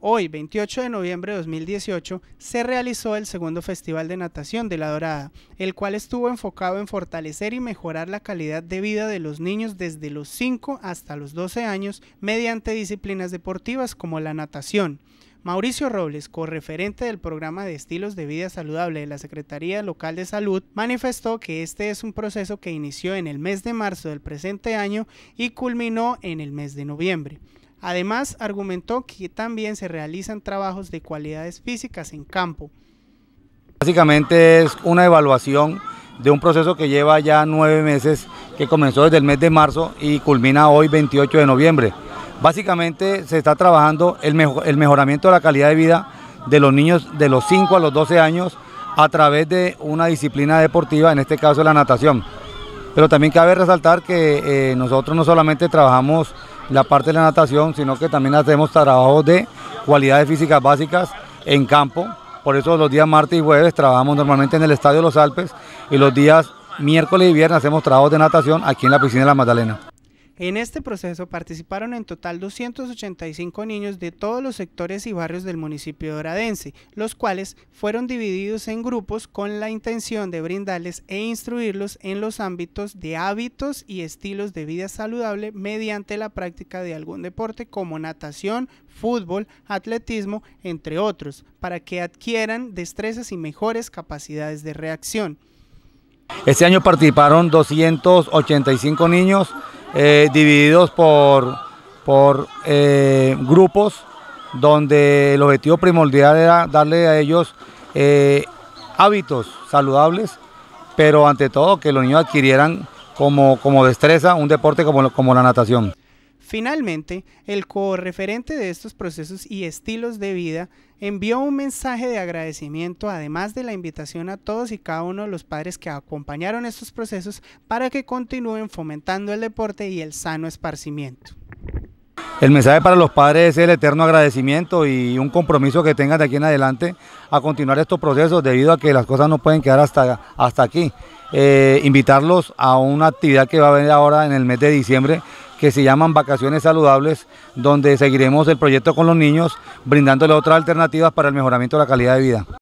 Hoy, 28 de noviembre de 2018, se realizó el segundo Festival de Natación de La Dorada, el cual estuvo enfocado en fortalecer y mejorar la calidad de vida de los niños desde los 5 hasta los 12 años mediante disciplinas deportivas como la natación. Mauricio Robles, correferente del programa de estilos de vida saludable de la Secretaría Local de Salud, manifestó que este es un proceso que inició en el mes de marzo del presente año y culminó en el mes de noviembre. Además, argumentó que también se realizan trabajos de cualidades físicas en campo. Básicamente es una evaluación de un proceso que lleva ya nueve meses, que comenzó desde el mes de marzo y culmina hoy 28 de noviembre. Básicamente se está trabajando el, mejoramiento de la calidad de vida de los niños de los 5 a los 12 años a través de una disciplina deportiva, en este caso la natación. Pero también cabe resaltar que eh, nosotros no solamente trabajamos la parte de la natación, sino que también hacemos trabajos de cualidades físicas básicas en campo. Por eso los días martes y jueves trabajamos normalmente en el Estadio Los Alpes y los días miércoles y viernes hacemos trabajos de natación aquí en la piscina de la Magdalena. En este proceso participaron en total 285 niños de todos los sectores y barrios del municipio de Oradense, los cuales fueron divididos en grupos con la intención de brindarles e instruirlos en los ámbitos de hábitos y estilos de vida saludable mediante la práctica de algún deporte como natación, fútbol, atletismo, entre otros, para que adquieran destrezas y mejores capacidades de reacción. Este año participaron 285 niños eh, divididos por, eh, grupos donde el objetivo primordial era darle a ellos eh, hábitos saludables, pero ante todo que los niños adquirieran como, como destreza un deporte como, como la natación. Finalmente, el co-referente de estos procesos y estilos de vida envió un mensaje de agradecimiento, además de la invitación a todos y cada uno de los padres que acompañaron estos procesos para que continúen fomentando el deporte y el sano esparcimiento. El mensaje para los padres es el eterno agradecimiento y un compromiso que tengan de aquí en adelante a continuar estos procesos debido a que las cosas no pueden quedar hasta, hasta aquí. Eh, invitarlos a una actividad que va a venir ahora en el mes de diciembre que se llaman Vacaciones Saludables, donde seguiremos el proyecto con los niños, brindándoles otras alternativas para el mejoramiento de la calidad de vida.